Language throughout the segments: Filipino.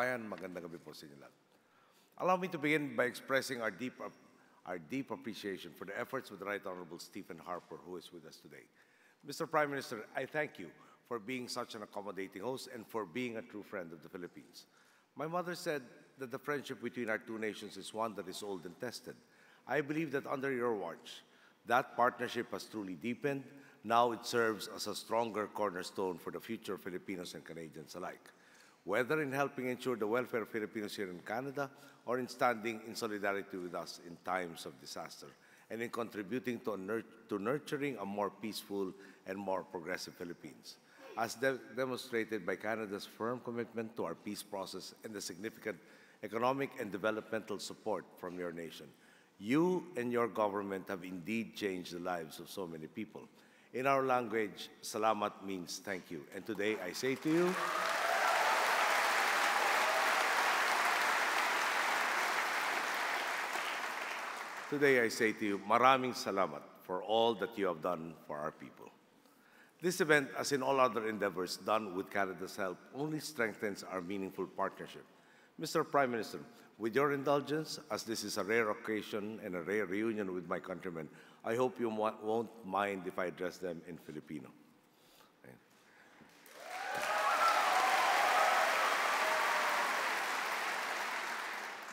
magandang gabi po sa inyo lahat. Allow me to begin by expressing our deep, our deep appreciation for the efforts of the Right Honorable Stephen Harper, who is with us today. Mr. Prime Minister, I thank you for being such an accommodating host and for being a true friend of the Philippines. My mother said that the friendship between our two nations is one that is old and tested. I believe that under your watch, that partnership has truly deepened. Now it serves as a stronger cornerstone for the future Filipinos and Canadians alike whether in helping ensure the welfare of Filipinos here in Canada or in standing in solidarity with us in times of disaster and in contributing to, nur to nurturing a more peaceful and more progressive Philippines. As de demonstrated by Canada's firm commitment to our peace process and the significant economic and developmental support from your nation, you and your government have indeed changed the lives of so many people. In our language, salamat means thank you. And today I say to you, Today I say to you, maraming salamat for all that you have done for our people. This event, as in all other endeavors done with Canada's help, only strengthens our meaningful partnership. Mr. Prime Minister, with your indulgence, as this is a rare occasion and a rare reunion with my countrymen, I hope you won't mind if I address them in Filipino.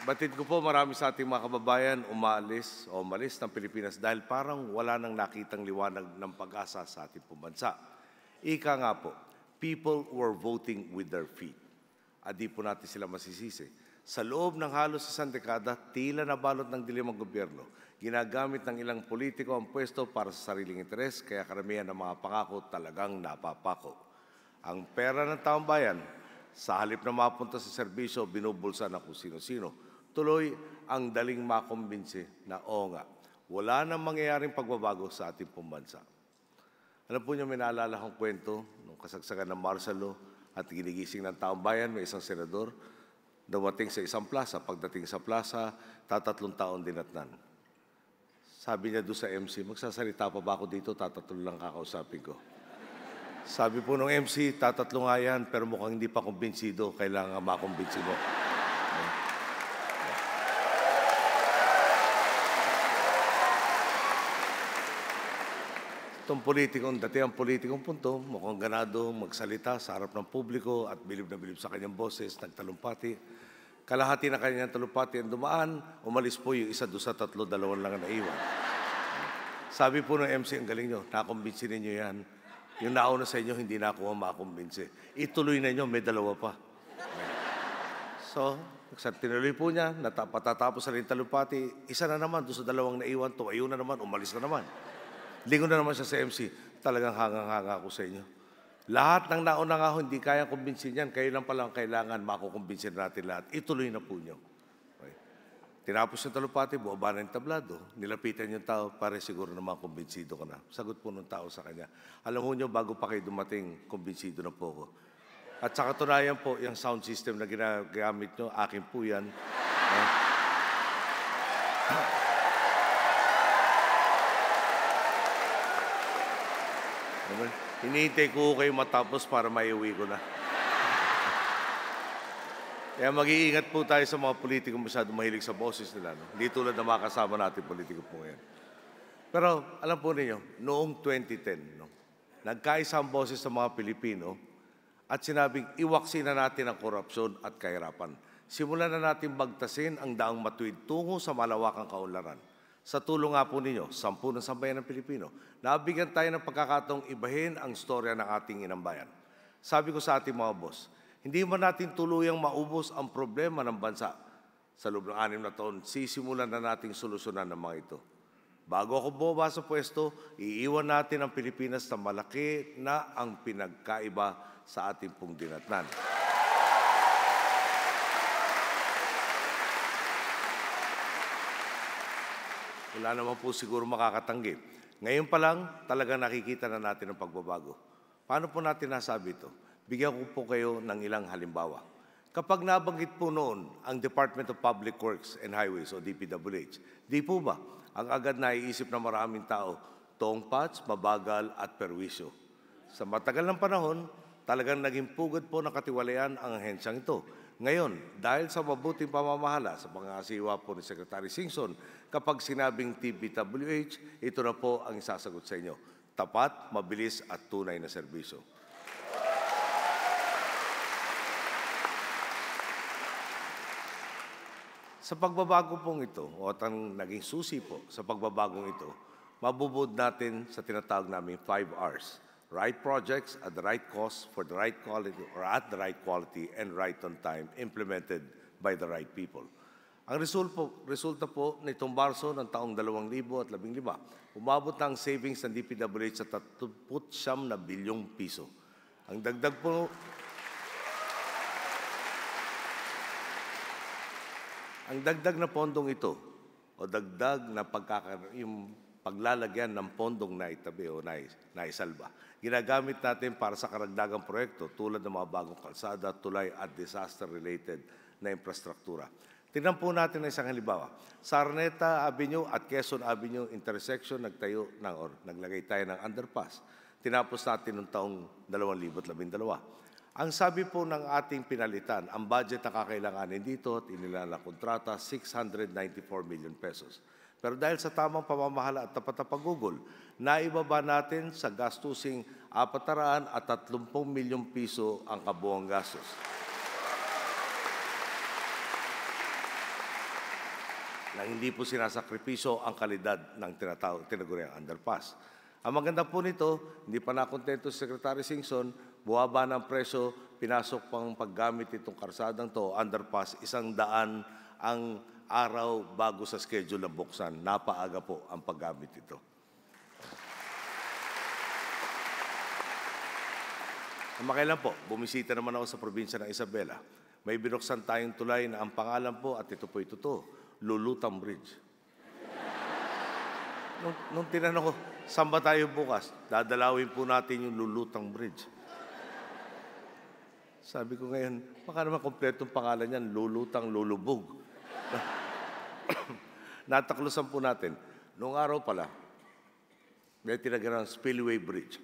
Batid ko po marami sa ating mga kababayan umalis o umalis ng Pilipinas dahil parang wala nang nakitang liwanag ng pag-asa sa ating bansa. Ika nga po, people were voting with their feet. At di po natin sila masisisi. Sa loob ng halos isang dekada, tila nabalot ng dilim ang gobyerno. Ginagamit ng ilang politiko ang pwesto para sa sariling interes, kaya karamihan ng mga pangako talagang napapako. Ang pera ng taong bayan, sa halip na mapunta sa serbisyo, binubulsa na kung sino-sino Tuloy ang daling makumbinsi na o nga, wala nang mangyayaring pagbabago sa ating pambansa. Alam po niyo, may naalala kong kwento nung kasagsagan ng Marsalo at ginigising ng taong bayan, may isang senador, dumating sa isang plaza. Pagdating sa plaza, tatatlong taon dinatnan. Sabi niya doon sa MC, magsasalita pa ba ako dito, tatatlo lang kakausapin ko. Sabi po ng MC, tatatlo nga yan, pero mukhang hindi pa kumbinsido, kailangan makumbinsi mo. Itong politikong, datiang politikong punto, mukhang ganado magsalita sa harap ng publiko at bilib na bilib sa kanyang boses, nagtalumpati. Kalahati na kanyang talumpati ang dumaan, umalis po yung isa do sa tatlo, dalawang lang na iwan. Sabi po ng MC, ang galing nyo, nakumbinsi ninyo yan. Yung nauna sa inyo, hindi na ako makumbinsi. Ituloy na nyo, may dalawa pa. So, sa tinuloy po niya, patatapos na rin talumpati, isa na naman doon sa dalawang naiwan, tumayo na naman, umalis na naman. Lingon na naman siya sa MC. Talagang hanga hanga ako sa inyo. Lahat ng nauna nga ho, hindi kayang kumbinsin yan. Kayo lang palang kailangan makukumbinsin natin lahat. Ituloy na po niyo. Okay. Tinapos yung talupati, buwaba na yung tablado. Nilapitan yung tao, pare siguro na makumbinsido ko na. Sagot po ng tao sa kanya. Alam mo nyo, bago pa kayo dumating, kumbinsido na po ako. At sa katunayan po, yung sound system na ginagamit nyo, akin po yan. eh. Hinihintay ko kayo matapos para maiuwi ko na. Kaya mag-iingat po tayo sa mga politiko masyado mahilig sa boses nila. No? Hindi tulad na makasama natin politiko po ngayon. Pero alam po ninyo, noong 2010, no, nagkaisa ang boses sa mga Pilipino at sinabing iwaksin na natin ang korupsyon at kahirapan. Simulan na natin bagtasin ang daang matuwid tungo sa malawakang kaunlaran sa tulong nga po ninyo, sampu ng sambayan ng Pilipino, nabigyan tayo ng pagkakataong ibahin ang storya ng ating inambayan. Sabi ko sa ating mga boss, hindi man natin tuluyang maubos ang problema ng bansa. Sa loob ng anim na taon, sisimulan na nating solusyonan ng mga ito. Bago ako boba sa pwesto, iiwan natin ang Pilipinas na malaki na ang pinagkaiba sa ating pong dinatnan. wala naman po siguro makakatanggi. Ngayon pa lang, talaga nakikita na natin ang pagbabago. Paano po natin nasabi ito? Bigyan ko po kayo ng ilang halimbawa. Kapag nabanggit po noon ang Department of Public Works and Highways o DPWH, di po ba ang agad naiisip ng maraming tao, tongpats, mabagal at perwisyo. Sa matagal ng panahon, talagang naging pugad po ng katiwalayan ang ahensyang ito ngayon, dahil sa mabuting pamamahala sa pangasiwa po ni Secretary Singson, kapag sinabing TBWH, ito na po ang isasagot sa inyo. Tapat, mabilis at tunay na serbisyo. Sa pagbabago pong ito, o at ang naging susi po sa pagbabagong ito, mabubod natin sa tinatawag namin 5 R's right projects at the right cost for the right quality or at the right quality and right on time implemented by the right people. Ang result po, resulta po ni Tumbarso ng taong 2015, umabot ang savings ng DPWH sa 39 na bilyong piso. Ang dagdag po Ang dagdag na pondong ito o dagdag na pagkaka yung paglalagyan ng pondong na itabi o naisalba. Ginagamit natin para sa karagdagang proyekto tulad ng mga bagong kalsada, tulay at disaster-related na infrastruktura. Tingnan po natin ang isang halimbawa. Sa Arneta Avenue at Quezon Avenue intersection, nagtayo ng, or naglagay tayo ng underpass. Tinapos natin noong taong 2012. Ang sabi po ng ating pinalitan, ang budget na kakailanganin dito at inilala kontrata, 694 million pesos. Pero dahil sa tamang pamamahala at tapat na paggugol, naibaba natin sa gastusing 430 milyong piso ang kabuang gastos. na hindi po sinasakripiso ang kalidad ng tinatawag tinaguriang underpass. Ang maganda po nito, hindi pa nakontento si Secretary Singson, buwaba ng presyo, pinasok pang paggamit itong karsadang to, underpass, isang daan ang araw bago sa schedule ng buksan. Napaaga po ang paggamit ito. Namakailan po, bumisita naman ako sa probinsya ng Isabela. May binuksan tayong tulay na ang pangalan po, at ito po ito to, Lulutang Bridge. nung, nung tinanong ko, saan ba tayo bukas? Dadalawin po natin yung Lulutang Bridge. Sabi ko ngayon, baka naman kompletong pangalan niyan, Lulutang Lulubog. Nataklusan po natin. Noong araw pala, may tinagyan ng Spillway Bridge.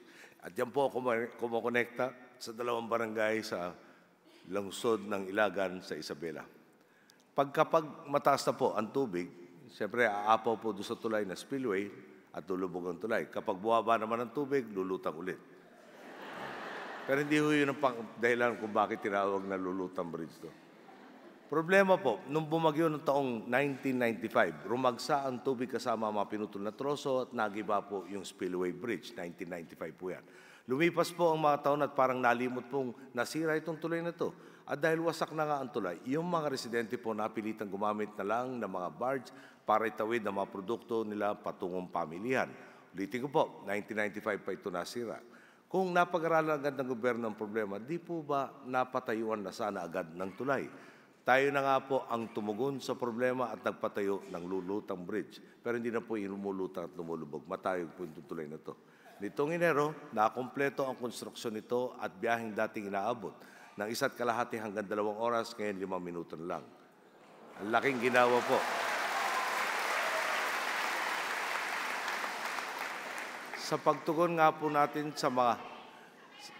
At diyan po ako kumokonekta sa dalawang barangay sa lungsod ng Ilagan sa Isabela. Pagkapag mataas na po ang tubig, siyempre aapaw po doon sa tulay na spillway at lulubog ang tulay. Kapag buwaba naman ang tubig, lulutang ulit. Pero hindi ho yun ang dahilan kung bakit tinawag na lulutang bridge to. Problema po, nung bumagyo ng taong 1995, rumagsa ang tubig kasama ang mga pinutol na troso at nagiba po yung spillway bridge, 1995 po yan. Lumipas po ang mga taon at parang nalimot pong nasira itong tulay na to. At dahil wasak na nga ang tulay, yung mga residente po napilitang gumamit na lang ng mga barge para itawid ang mga produkto nila patungong pamilihan. Ulitin ko po, 1995 pa ito nasira. Kung napag-aralan agad ng gobyerno ang problema, di po ba napatayuan na sana agad ng tulay? Tayo na nga po ang tumugon sa problema at nagpatayo ng lulutang bridge. Pero hindi na po inumulutang at lumulubog. Matayog po yung tutuloy na to. Nitong Enero, nakompleto ang konstruksyon nito at biyaheng dating inaabot ng isa't kalahati hanggang dalawang oras, ngayon limang minuto na lang. Ang laking ginawa po. Sa pagtugon nga po natin sa mga... Sa,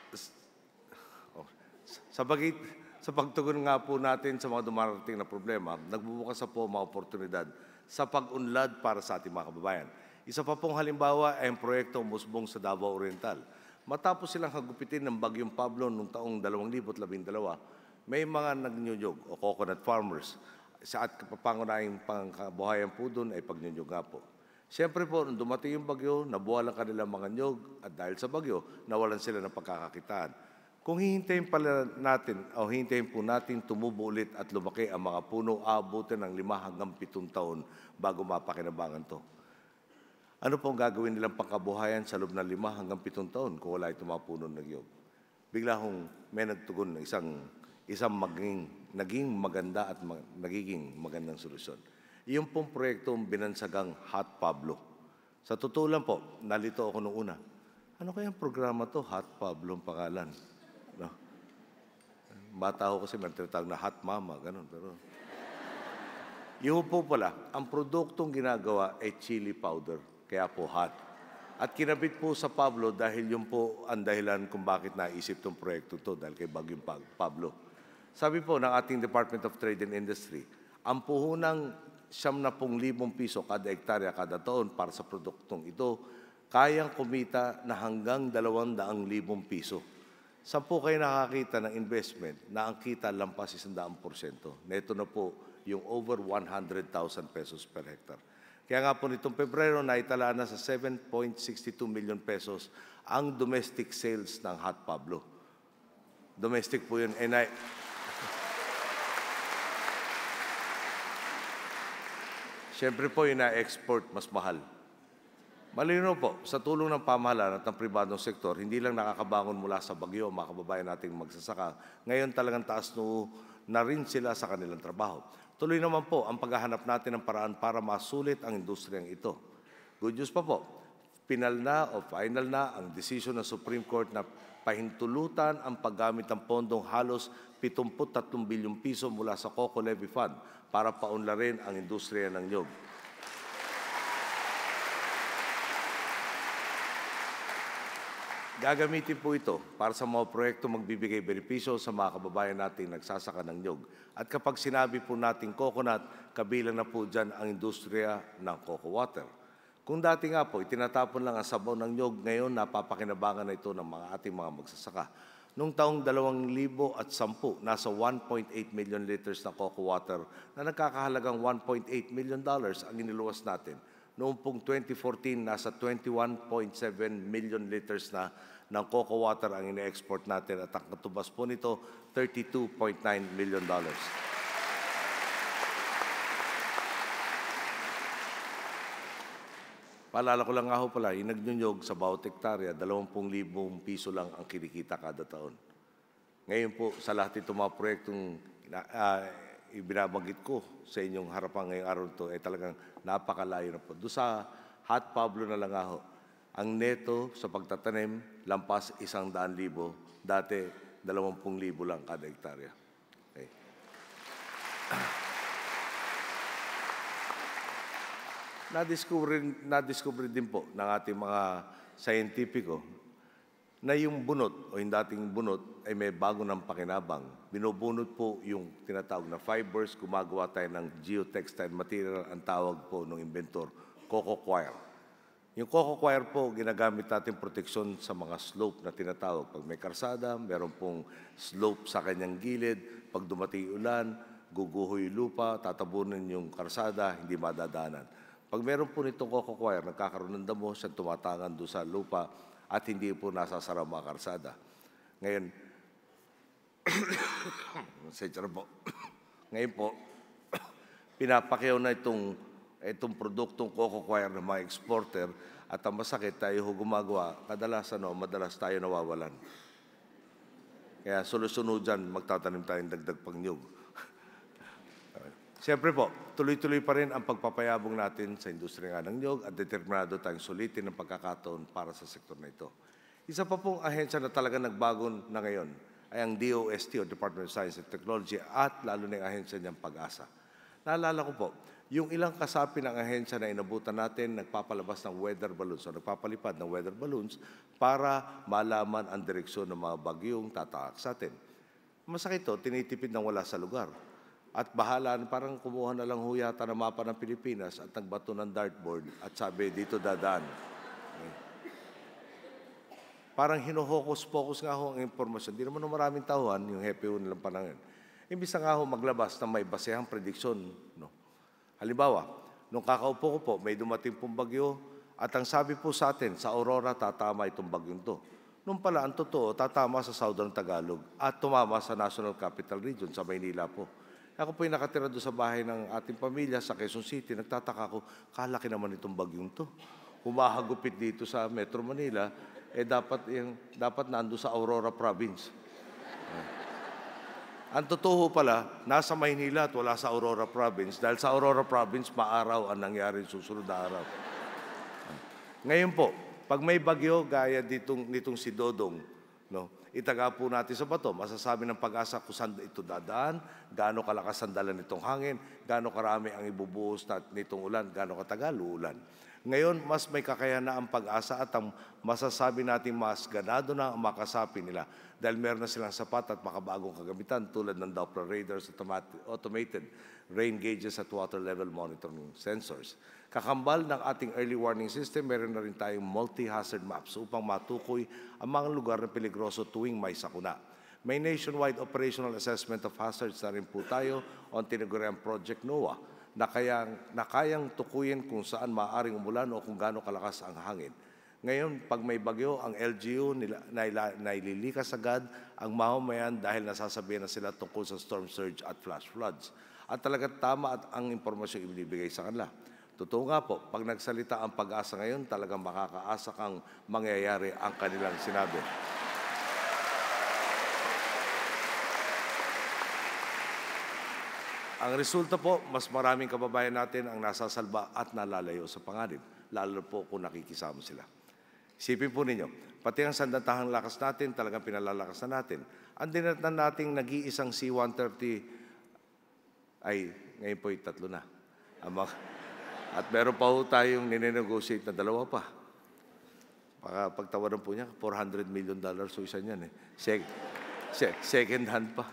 oh, sa, sa bagay, sa pagtugon nga po natin sa mga dumarating na problema, nagbubukas sa po mga oportunidad sa pag-unlad para sa ating mga kababayan. Isa pa pong halimbawa ay ang proyekto Musbong sa Davao Oriental. Matapos silang kagupitin ng Bagyong Pablo noong taong 2012, may mga nagnyunyog o coconut farmers sa at kapangunahing pangkabuhayan po doon ay pagnyunyog nga po. Siyempre po, nung dumating yung bagyo, nabuwal ang kanilang mga nyog at dahil sa bagyo, nawalan sila ng pagkakakitaan. Kung hihintayin pala natin o hihintayin po natin tumubo ulit at lumaki ang mga puno, aabutin ng lima hanggang pitong taon bago mapakinabangan to. Ano pong gagawin nilang pangkabuhayan sa loob ng lima hanggang pitong taon kung wala itong mga puno ng yog? Bigla hong may nagtugon ng isang, isang maging, naging maganda at mag, nagiging magandang solusyon. Iyon pong proyektong binansagang Hot Pablo. Sa totoo lang po, nalito ako noong una. Ano kaya ang programa to? Hot Pablo ang pangalan. No? Bata ako kasi magtatag na hot mama, ganun. Pero... Yung po pala, ang produktong ginagawa ay chili powder, kaya po hot. At kinabit po sa Pablo dahil yun po ang dahilan kung bakit naisip tong proyekto to dahil kay Bagyong Pablo. Sabi po ng ating Department of Trade and Industry, ang puhunang 70,000 piso kada ektarya kada taon para sa produktong ito, kayang kumita na hanggang 200,000 piso Saan po kayo nakakita ng investment na ang kita lampas 100%? Neto na po yung over 100,000 pesos per hectare. Kaya nga po nitong Pebrero na itala na sa 7.62 million pesos ang domestic sales ng Hot Pablo. Domestic po yun. And I, Siyempre po, yung na-export, mas mahal. Malino po, sa tulong ng pamahalaan at ng pribadong sektor, hindi lang nakakabangon mula sa bagyo, ang mga kababayan nating magsasaka. Ngayon talagang taas no, na rin sila sa kanilang trabaho. Tuloy naman po ang paghahanap natin ng paraan para masulit ang industriyang ito. Good news pa po, pinal na o final na ang desisyon ng Supreme Court na pahintulutan ang paggamit ng pondong halos 73 bilyong piso mula sa COCO Levy Fund para paunlarin ang industriya ng niyog. Gagamitin po ito para sa mga proyekto magbibigay benepisyo sa mga kababayan nating nagsasaka ng nyog. At kapag sinabi po natin coconut, kabilang na po dyan ang industriya ng cocoa water. Kung dati nga po, itinatapon lang ang sabaw ng nyog, ngayon napapakinabangan na ito ng mga ating mga magsasaka. Noong taong 2010, nasa 1.8 million liters na cocoa water na nagkakahalagang 1.8 million dollars ang iniluwas natin. Noong pong 2014, nasa 21.7 million liters na ng cocoa water ang ine-export natin at ang katubas po nito, $32.9 million. Paalala ko lang nga ho pala, inagnyunyog sa bawat hektarya, 20,000 piso lang ang kinikita kada taon. Ngayon po, sa lahat itong mga proyektong uh, ibinabanggit ko sa inyong harapan ngayong araw to, ay eh, talagang napakalayo na po. Doon sa Hot Pablo na lang ho, ang neto sa pagtatanim lampas isang daan libo, dati dalawampung libo lang kada hektarya. Okay. na-discover din po ng ating mga scientifico na yung bunot o yung dating bunot ay may bago ng pakinabang. Binubunot po yung tinatawag na fibers, gumagawa tayo ng geotextile material, ang tawag po ng inventor, coco coir. Yung Coco Choir po, ginagamit natin proteksyon sa mga slope na tinatawag. Pag may karsada, meron pong slope sa kanyang gilid. Pag dumating ulan, guguhoy lupa, tatabunan yung karsada, hindi madadanan. Pag meron po nitong Coco Choir, nagkakaroon ng damo, siya tumatangan doon sa lupa at hindi po nasasara mga karsada. Ngayon, Ngayon po, pinapakiyaw na itong itong produktong kukukwire ng mga exporter at ang masakit tayo gumagawa, kadalasan o madalas tayo nawawalan. Kaya solusuno dyan, magtatanim tayong dagdag pagnyug. Siyempre po, tuloy-tuloy pa rin ang pagpapayabong natin sa industriya ng nyug at determinado tayong sulitin ang pagkakataon para sa sektor na ito. Isa pa pong ahensya na talaga nagbago na ngayon ay ang DOST o Department of Science and Technology at lalo na yung ahensya niyang pag-asa. Naalala ko po, yung ilang kasapi ng ahensya na inabutan natin, nagpapalabas ng weather balloons o nagpapalipad ng weather balloons para malaman ang direksyon ng mga bagyong tataak sa atin. Masakit to, tinitipid ng wala sa lugar. At bahala, parang kumuha na lang huyata ng mapa ng Pilipinas at nagbato ng dartboard at sabi, dito dadaan. Okay. Parang hinohokus focus nga ho ang impormasyon. Hindi naman maraming tauhan, yung happy ho nilang panangin. Imbis na nga ho maglabas na may basehang prediksyon, no? Halimbawa, nung kakaupo ko po, may dumating pong bagyo at ang sabi po sa atin, sa Aurora tatama itong bagyong to. Nung pala, ang totoo, tatama sa Southern Tagalog at tumama sa National Capital Region, sa Maynila po. Ako po yung nakatira doon sa bahay ng ating pamilya sa Quezon City. Nagtataka ko, kalaki naman itong bagyong to. Humahagupit dito sa Metro Manila, eh dapat, yung, dapat nando sa Aurora Province. Ang totoo pala, nasa Maynila at wala sa Aurora Province dahil sa Aurora Province, maaraw ang nangyari susunod na araw. Ngayon po, pag may bagyo gaya ditong, nitong si Dodong, no, itaga po natin sa bato, masasabi ng pag-asa kung saan ito dadaan, gaano kalakas ang dala nitong hangin, gaano karami ang ibubuhos nitong ulan, gaano katagal uulan. Ngayon, mas may kakayahan na ang pag-asa at ang masasabi natin mas ganado na ang makasapi nila dahil meron na silang sapat at makabagong kagamitan tulad ng Doppler radars, automated rain gauges at water level monitoring sensors. Kakambal ng ating early warning system, meron na rin tayong multi-hazard maps upang matukoy ang mga lugar na peligroso tuwing may sakuna. May nationwide operational assessment of hazards na rin po tayo on Tinagurian Project NOAA na kayang, na kayang tukuyin kung saan maaaring umulan o kung gaano kalakas ang hangin. Ngayon, pag may bagyo, ang LGU nila, naililikas agad ang mamamayan dahil nasasabihan na sila tungkol sa storm surge at flash floods. At talaga tama at ang impormasyong ibinibigay sa kanila. Totoo nga po, pag nagsalita ang pag-asa ngayon, talagang makakaasa kang mangyayari ang kanilang sinabi. Ang resulta po, mas maraming kababayan natin ang nasasalba at nalalayo sa panganib, lalo po kung nakikisama sila. Isipin po ninyo, pati ang sandatahang lakas natin, talagang pinalalakas na natin. Ang dinatan nating nag-iisang C-130 ay ngayon po tatlo na. at meron pa po tayong ninenegotiate na dalawa pa. Baka pagtawaran po niya, 400 million dollars so isa niyan eh. Second, second hand pa.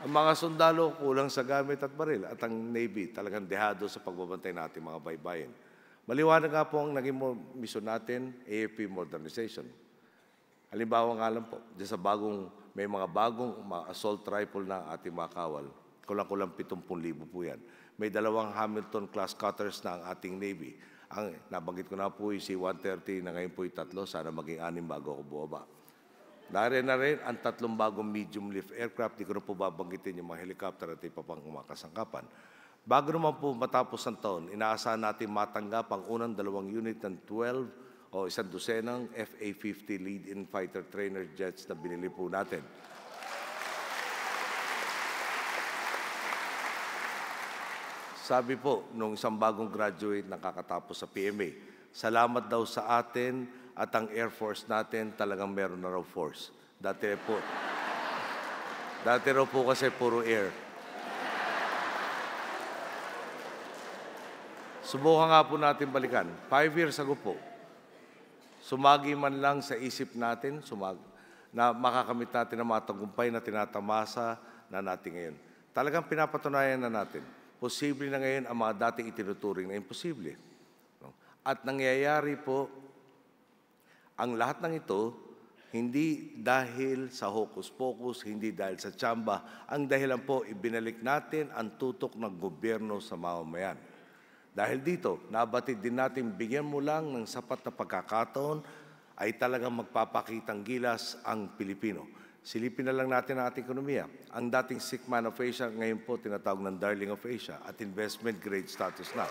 Ang mga sundalo kulang sa gamit at baril at ang Navy talagang dehado sa pagbabantay natin mga baybayin. Maliwanag nga po ang naging mission natin, AFP modernization. Halimbawa nga lang po, sa bagong, may mga bagong mga assault rifle na ating mga kawal. Kulang-kulang 70,000 po yan. May dalawang Hamilton class cutters na ang ating Navy. Ang nabanggit ko na po eh, si 130 na ngayon po yung tatlo, sana maging anim bago ako buwaba. Nare na rin ang tatlong bagong medium lift aircraft. Di ko na po babanggitin yung mga helicopter at iba pang kumakasangkapan. Bago naman po matapos ang taon, inaasahan natin matanggap ang unang dalawang unit ng 12 o isang dosenang FA-50 lead-in fighter trainer jets na binili po natin. Sabi po nung isang bagong graduate na kakatapos sa PMA, salamat daw sa atin at ang Air Force natin talagang meron na raw force. Dati po, dati raw po kasi puro air. Subukan nga po natin balikan. Five years ago po, sumagi man lang sa isip natin, sumag na makakamit natin ang mga tagumpay na tinatamasa na natin ngayon. Talagang pinapatunayan na natin, posible na ngayon ang mga dati itinuturing na imposible. At nangyayari po ang lahat ng ito, hindi dahil sa hocus pocus, hindi dahil sa tsamba. Ang dahilan po, ibinalik natin ang tutok ng gobyerno sa mamamayan. Dahil dito, nabatid din natin bigyan mo lang ng sapat na pagkakataon ay talagang magpapakitang gilas ang Pilipino. Silipin na lang natin ang ating ekonomiya. Ang dating sick man of Asia, ngayon po tinatawag ng darling of Asia at investment grade status na.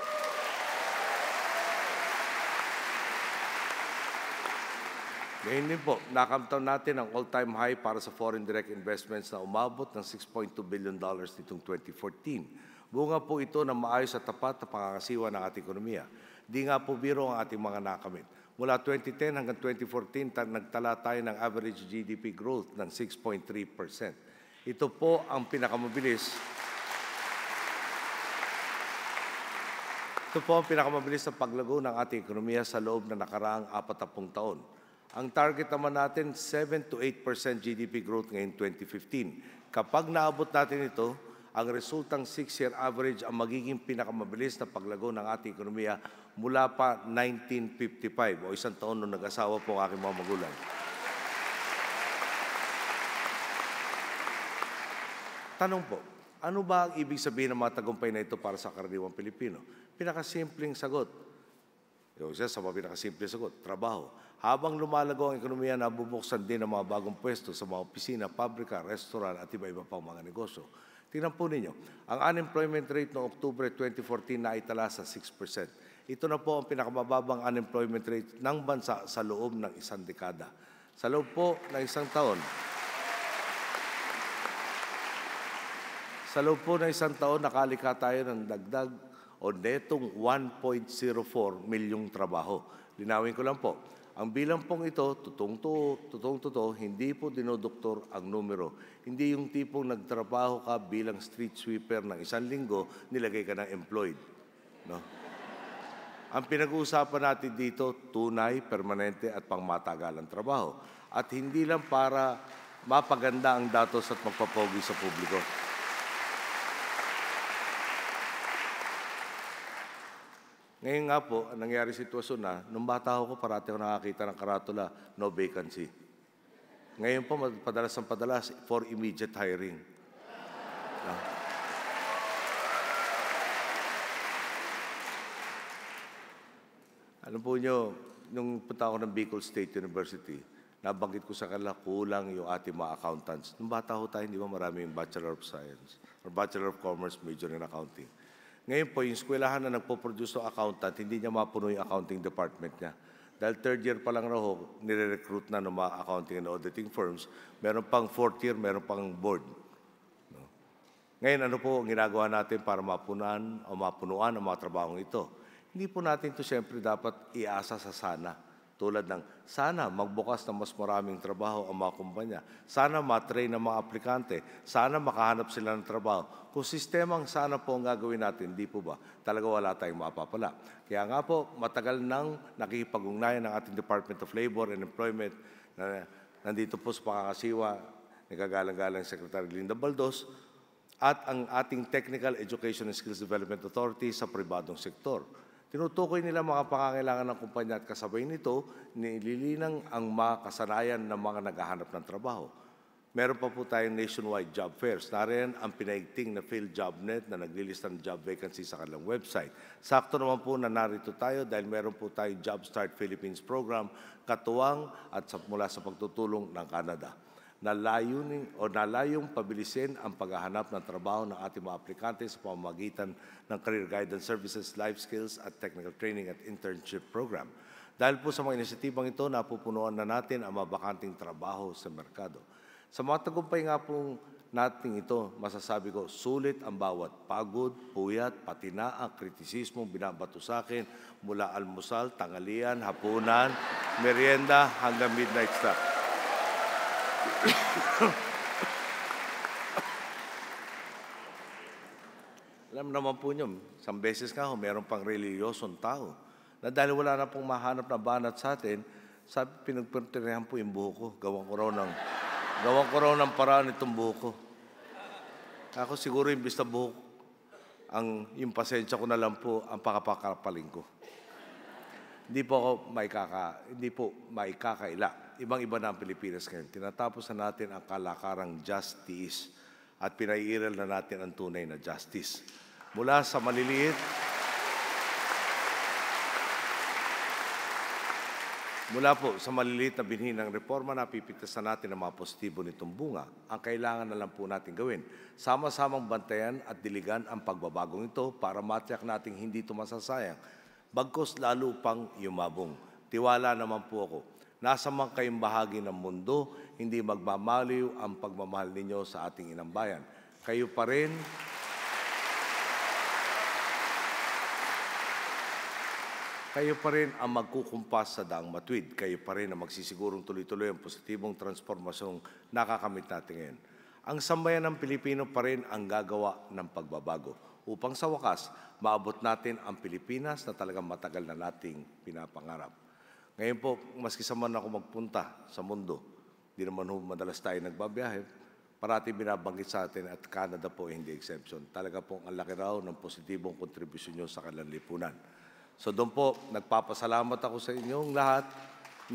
Ngayon din po, nakamtaw natin ang all-time high para sa foreign direct investments na umabot ng 6.2 billion dollars nitong 2014. Bunga po ito ng maayos at tapat na pangangasiwa ng ating ekonomiya. Di nga po biro ang ating mga nakamit. Mula 2010 hanggang 2014, nagtala tayo ng average GDP growth ng 6.3%. Ito po ang pinakamabilis Ito po ang pinakamabilis na paglago ng ating ekonomiya sa loob na nakaraang 40 taon. Ang target naman natin, 7 to 8% GDP growth ngayong 2015. Kapag naabot natin ito, ang resultang 6-year average ang magiging pinakamabilis na paglago ng ating ekonomiya mula pa 1955 o isang taon nung nag-asawa po ang aking mga magulang. Tanong po, ano ba ang ibig sabihin ng mga tagumpay na ito para sa karaniwang Pilipino? Pinakasimpleng sagot, yung isa sa pinakasimple sagot, trabaho. Habang lumalago ang ekonomiya, nabubuksan din ang mga bagong pwesto sa mga opisina, pabrika, restaurant at iba-iba pang mga negosyo. Tingnan po ninyo, ang unemployment rate noong Oktubre 2014 na itala sa 6%. Ito na po ang pinakamababang unemployment rate ng bansa sa loob ng isang dekada. Sa loob po ng isang taon, sa loob po ng isang taon, nakalika tayo ng dagdag o netong 1.04 milyong trabaho. Linawin ko lang po, ang bilang pong ito, tutong to, totoong totoo, hindi po dinodoktor ang numero. Hindi yung tipong nagtrabaho ka bilang street sweeper ng isang linggo, nilagay ka ng employed. No? Ang pinag-uusapan natin dito, tunay, permanente at pangmatagalan trabaho. At hindi lang para mapaganda ang datos at magpapogi sa publiko. Ngayon nga po, nangyari sitwasyon na, nung bata ako, parati ako nakakita ng karatula, no vacancy. Ngayon po, padalas ang padalas, for immediate hiring. Yeah. Alam po nyo, nung punta ako ng Bicol State University, nabanggit ko sa kanila, kulang yung ating mga accountants. Nung bata ho tayo, hindi ba marami yung Bachelor of Science or Bachelor of Commerce major in Accounting. Ngayon po, yung eskwelahan na nagpo-produce ng accountant, hindi niya mapuno yung accounting department niya. Dahil third year pa lang raw, nire-recruit na ng mga accounting and auditing firms. Meron pang fourth year, meron pang board. No? Ngayon, ano po ang ginagawa natin para mapunuan o mapunuan ang mga trabahong ito? Hindi po natin ito siyempre dapat iasa sa sana tulad ng, sana magbukas na mas maraming trabaho ang mga kumpanya. Sana matrain ang mga aplikante. Sana makahanap sila ng trabaho. Kung sistemang sana po ang gagawin natin, di po ba? Talaga wala tayong mapapala. Kaya nga po, matagal nang nakikipag-ugnayan ng ating Department of Labor and Employment na nandito po sa pakakasiwa, nagagalang-galang Secretary Linda Baldos, at ang ating Technical Education and Skills Development Authority sa pribadong sektor Tinutukoy nila mga pangangailangan ng kumpanya at kasabay nito, nililinang ang mga kasanayan ng mga naghahanap ng trabaho. Meron pa po tayong nationwide job fairs. Nariyan ang pinaigting na Phil jobnet na naglilista ng job vacancy sa kanilang website. Sakto naman po na narito tayo dahil meron po tayong Job Start Philippines program, katuwang at sa, mula sa pagtutulong ng Canada na layunin o na layong pabilisin ang paghahanap ng trabaho ng ating mga aplikante sa pamamagitan ng Career Guidance Services, Life Skills at Technical Training at Internship Program. Dahil po sa mga inisyatibang ito, napupunuan na natin ang mga bakanting trabaho sa merkado. Sa mga tagumpay nga pong nating ito, masasabi ko, sulit ang bawat pagod, puyat, pati na ang kritisismo binabato sa akin mula almusal, tangalian, hapunan, merienda hanggang midnight snack. Alam naman po niyo, isang beses nga ho, meron pang reliyosong tao na dahil wala na pong mahanap na banat sa atin, sa pinagpertirahan po yung buho ko. Gawan ko raw ng, gawan ko raw ng paraan itong buho ko. Ako siguro yung na buho, ang, impasensya ko na lang po ang pakapakapaling ko. Hindi po ako maikaka, hindi po maikakaila ibang-iba na ang Pilipinas ngayon. Tinatapos na natin ang kalakarang justice at pinaiiral na natin ang tunay na justice. Mula sa maliliit, mula po sa maliliit na binhi ng reforma, napipitasan natin ang mga positibo nitong bunga. Ang kailangan na lang po natin gawin, sama-samang bantayan at diligan ang pagbabagong ito para matyak nating hindi ito masasayang, bagkos lalo pang yumabong. Tiwala naman po ako Nasa man kayong bahagi ng mundo, hindi magmamaliw ang pagmamahal ninyo sa ating inang bayan. Kayo pa rin kayo pa rin ang magkukumpas sa daang matwid. Kayo pa rin ang magsisigurong tuloy-tuloy ang positibong transformasyong nakakamit natin ngayon. Ang sambayan ng Pilipino pa rin ang gagawa ng pagbabago upang sa wakas maabot natin ang Pilipinas na talagang matagal na nating pinapangarap. Ngayon po, maski sa man ako magpunta sa mundo, di naman ho madalas tayo nagbabiyahe, parati binabanggit sa atin at Canada po hindi exception. Talaga pong ang laki raw ng positibong kontribusyon nyo sa kanilang lipunan. So doon po, nagpapasalamat ako sa inyong lahat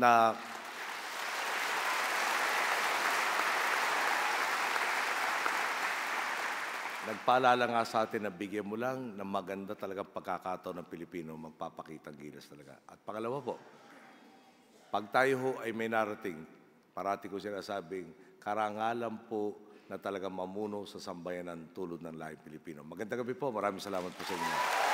na Nagpaalala nga sa atin na bigyan mo lang na maganda talaga pagkakataon ng Pilipino magpapakita ng gilas talaga. At pangalawa po, pag tayo ho ay may narating, parati ko sinasabing, karangalan po na talaga mamuno sa sambayanan tulad ng Lahing Pilipino. Magandang gabi po. Maraming salamat po sa inyo.